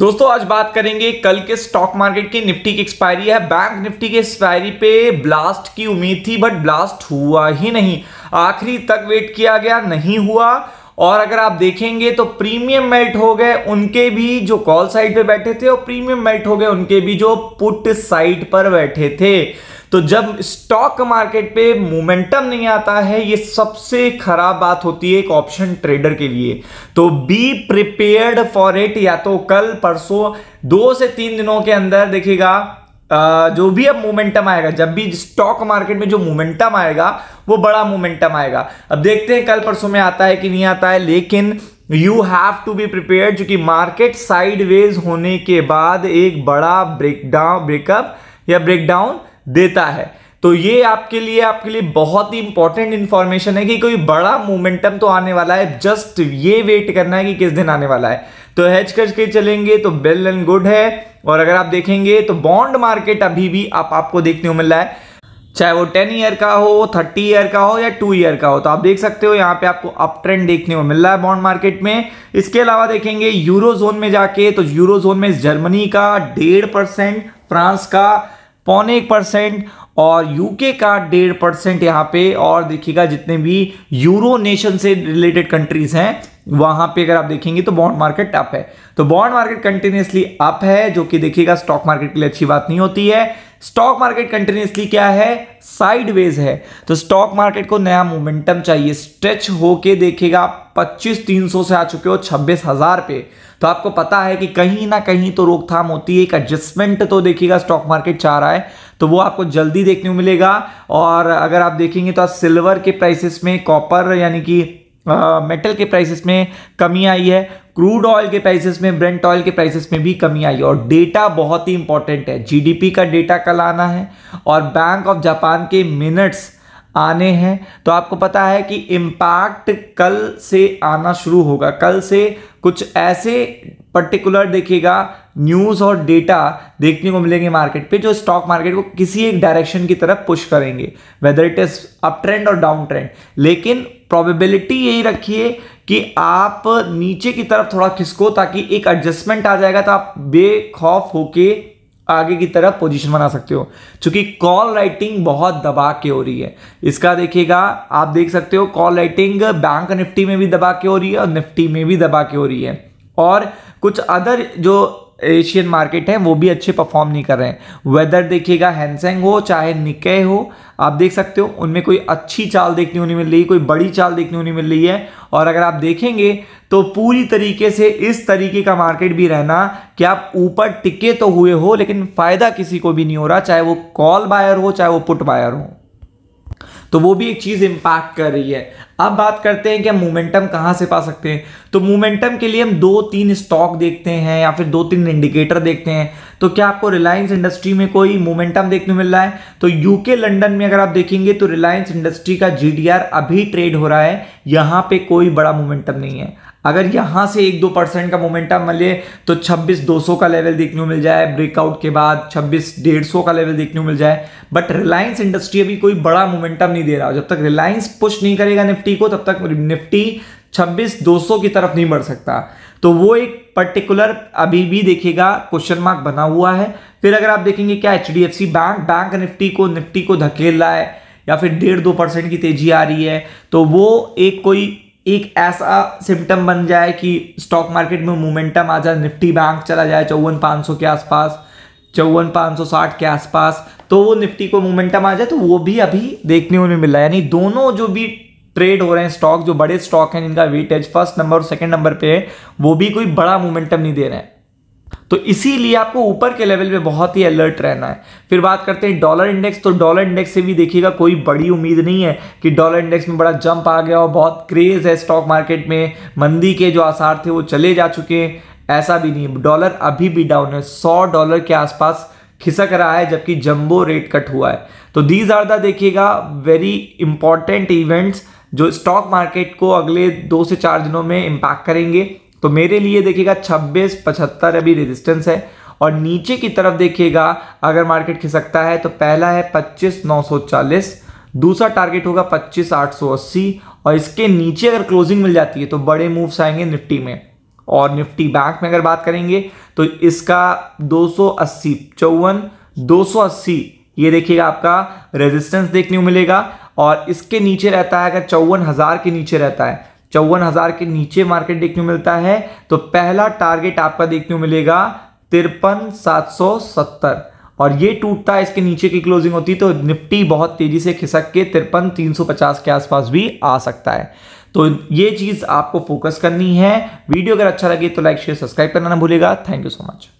दोस्तों आज बात करेंगे कल के स्टॉक मार्केट की निफ्टी की एक्सपायरी है बैंक निफ्टी की एक्सपायरी पे ब्लास्ट की उम्मीद थी बट ब्लास्ट हुआ ही नहीं आखिरी तक वेट किया गया नहीं हुआ और अगर आप देखेंगे तो प्रीमियम मेल्ट हो गए उनके भी जो कॉल साइड पे बैठे थे और प्रीमियम मेल्ट हो गए उनके भी जो पुट साइड पर बैठे थे तो जब स्टॉक मार्केट पे मोमेंटम नहीं आता है ये सबसे खराब बात होती है एक ऑप्शन ट्रेडर के लिए तो बी प्रिपेयर्ड फॉर इट या तो कल परसों दो से तीन दिनों के अंदर देखिएगा जो भी अब मोमेंटम आएगा जब भी स्टॉक मार्केट में जो मोमेंटम आएगा वो बड़ा मोमेंटम आएगा अब देखते हैं कल परसों में आता है कि नहीं आता है लेकिन you have to be prepare क्योंकि मार्केट साइडवेज होने के बाद एक बड़ा ब्रेकडाउन ब्रेकअप या ब्रेकडाउन देता है तो ये आपके लिए आपके लिए बहुत ही इंपॉर्टेंट इंफॉर्मेशन है कि कोई बड़ा मोमेंटम तो आने वाला है जस्ट ये वेट करना है कि किस दिन आने वाला है तो हैच करके चलेंगे तो बेल एंड गुड है और अगर आप देखेंगे तो बॉन्ड मार्केट अभी भी आप आपको देखने को मिल रहा है चाहे वो टेन ईयर का हो थर्टी ईयर का हो या टू ईयर का हो तो आप देख सकते हो यहाँ पे आपको अप ट्रेंड देखने को मिल रहा है बॉन्ड मार्केट में इसके अलावा देखेंगे यूरो जोन में जाके तो यूरो जोन में जर्मनी का डेढ़ परसेंट फ्रांस का पौने एक परसेंट और यूके का डेढ़ परसेंट यहाँ पे और देखिएगा जितने भी यूरो नेशन से रिलेटेड कंट्रीज हैं वहां पे अगर आप देखेंगे तो बॉन्ड मार्केट अप है तो बॉन्ड मार्केट कंटिन्यूसली अप है जो कि देखिएगा स्टॉक मार्केट के लिए अच्छी बात नहीं होती है स्टॉक मार्केट कंटिन्यूसली क्या है साइडवेज है तो स्टॉक मार्केट को नया मोमेंटम चाहिए स्ट्रेच होके देखेगा आप पच्चीस तीन सौ से आ चुके हो छब्बीस हजार पे तो आपको पता है कि कहीं ना कहीं तो रोकथाम होती है एक एडजस्टमेंट तो देखिएगा स्टॉक मार्केट चाह रहा है तो वो आपको जल्दी देखने को मिलेगा और अगर आप देखेंगे तो आज सिल्वर के प्राइसेस में कॉपर यानी कि मेटल के प्राइसेस में कमी आई है क्रूड ऑयल के प्राइसेस में ब्रेंट ऑयल के प्राइसेस में भी कमी आई है और डेटा बहुत ही इंपॉर्टेंट है जीडीपी का डेटा कल आना है और बैंक ऑफ जापान के मिनट्स आने हैं तो आपको पता है कि इम्पैक्ट कल से आना शुरू होगा कल से कुछ ऐसे पर्टिकुलर देखिएगा न्यूज़ और डेटा देखने को मिलेंगे मार्केट पे जो स्टॉक मार्केट को किसी एक डायरेक्शन की तरफ पुश करेंगे whether it is up trend और डाउन ट्रेंड लेकिन प्रोबेबिलिटी यही रखिए कि आप नीचे की तरफ थोड़ा खिसको ताकि एक एडजस्टमेंट आ जाएगा तो आप बेखौफ होके आगे की तरफ पोजीशन बना सकते हो क्योंकि कॉल राइटिंग बहुत दबा के हो रही है इसका देखिएगा आप देख सकते हो कॉल राइटिंग बैंक निफ्टी में भी दबा के हो रही है और निफ्टी में भी दबा के हो रही है और कुछ अदर जो एशियन मार्केट हैं वो भी अच्छे परफॉर्म नहीं कर रहे हैं वेदर देखिएगा हैंसेंग हो चाहे निके हो आप देख सकते हो उनमें कोई अच्छी चाल देखने को नहीं मिल रही कोई बड़ी चाल देखने को नहीं मिल रही है और अगर आप देखेंगे तो पूरी तरीके से इस तरीके का मार्केट भी रहना कि आप ऊपर टिके तो हुए हो लेकिन फ़ायदा किसी को भी नहीं हो रहा चाहे वो कॉल बायर हो चाहे वो पुट बायर हो तो वो भी एक चीज़ इंपैक्ट कर रही है अब बात करते हैं कि हम मोमेंटम कहां से पा सकते हैं तो मोमेंटम के लिए हम दो तीन स्टॉक देखते हैं या फिर दो तीन इंडिकेटर देखते हैं तो क्या आपको रिलायंस इंडस्ट्री में कोई मोमेंटम देखने मिल रहा है तो यूके लंदन में अगर आप देखेंगे तो रिलायंस इंडस्ट्री का जीडीआर अभी ट्रेड हो रहा है यहां पे कोई बड़ा मोमेंटम नहीं है अगर यहाँ से एक दो परसेंट का मोमेंटम मिले तो छब्बीस दो सौ का लेवल देखने को मिल जाए ब्रेकआउट के बाद छब्बीस डेढ़ सौ का लेवल देखने को मिल जाए बट रिलायंस इंडस्ट्री अभी कोई बड़ा मोमेंटम नहीं दे रहा जब तक रिलायंस पुश नहीं करेगा निफ्टी को तब तक निफ्टी छब्बीस दो सौ की तरफ नहीं बढ़ सकता तो वो एक पर्टिकुलर अभी भी देखेगा क्वेश्चन मार्क बना हुआ है फिर अगर आप देखेंगे क्या एच बैंक बैंक निफ्टी को निफ्टी को धकेल रहा है या फिर डेढ़ दो परसेंट की तेजी आ रही है तो वो एक कोई एक ऐसा सिम्टम बन जाए कि स्टॉक मार्केट में मोमेंटम आ जाए निफ्टी बैंक चला जाए चौवन पाँच सौ के आसपास चौवन पाँच सौ साठ के आसपास तो वो निफ्टी को मोमेंटम आ जाए तो वो भी अभी देखने में मिल रहा है यानी दोनों जो भी ट्रेड हो रहे हैं स्टॉक जो बड़े स्टॉक हैं जिनका वेटेज फर्स्ट नंबर और सेकंड नंबर पे है वो भी कोई बड़ा मोमेंटम नहीं दे रहे हैं तो इसीलिए आपको ऊपर के लेवल पे बहुत ही अलर्ट रहना है फिर बात करते हैं डॉलर इंडेक्स तो डॉलर इंडेक्स से भी देखिएगा कोई बड़ी उम्मीद नहीं है कि डॉलर इंडेक्स में बड़ा जंप आ गया और बहुत क्रेज़ है स्टॉक मार्केट में मंदी के जो आसार थे वो चले जा चुके हैं ऐसा भी नहीं डॉलर अभी भी डाउन है सौ डॉलर के आसपास खिसक रहा है जबकि जंबो रेट कट हुआ है तो दीज आर द देखिएगा वेरी इंपॉर्टेंट इवेंट्स जो स्टॉक मार्केट को अगले दो से चार दिनों में इम्पैक्ट करेंगे तो मेरे लिए देखिएगा छब्बीस पचहत्तर अभी रेजिस्टेंस है और नीचे की तरफ देखिएगा अगर मार्केट खिसकता है तो पहला है पच्चीस नौ सौ चालीस दूसरा टारगेट होगा पच्चीस आठ सौ अस्सी और इसके नीचे अगर क्लोजिंग मिल जाती है तो बड़े मूव्स आएंगे निफ्टी में और निफ्टी बैंक में अगर बात करेंगे तो इसका अस्सी चौवन अस्सी ये देखिएगा आपका रेजिस्टेंस देखने को मिलेगा और इसके नीचे रहता है अगर चौवन हज़ार के नीचे रहता है चौवन हज़ार के नीचे मार्केट देखने को मिलता है तो पहला टारगेट आपका देखने को मिलेगा तिरपन सात सौ सत्तर और ये टूटता है इसके नीचे की क्लोजिंग होती तो निफ्टी बहुत तेज़ी से खिसक के तिरपन तीन सौ पचास के आसपास भी आ सकता है तो ये चीज़ आपको फोकस करनी है वीडियो अगर अच्छा लगे तो लाइक शेयर सब्सक्राइब करना ना भूलेगा थैंक यू सो मच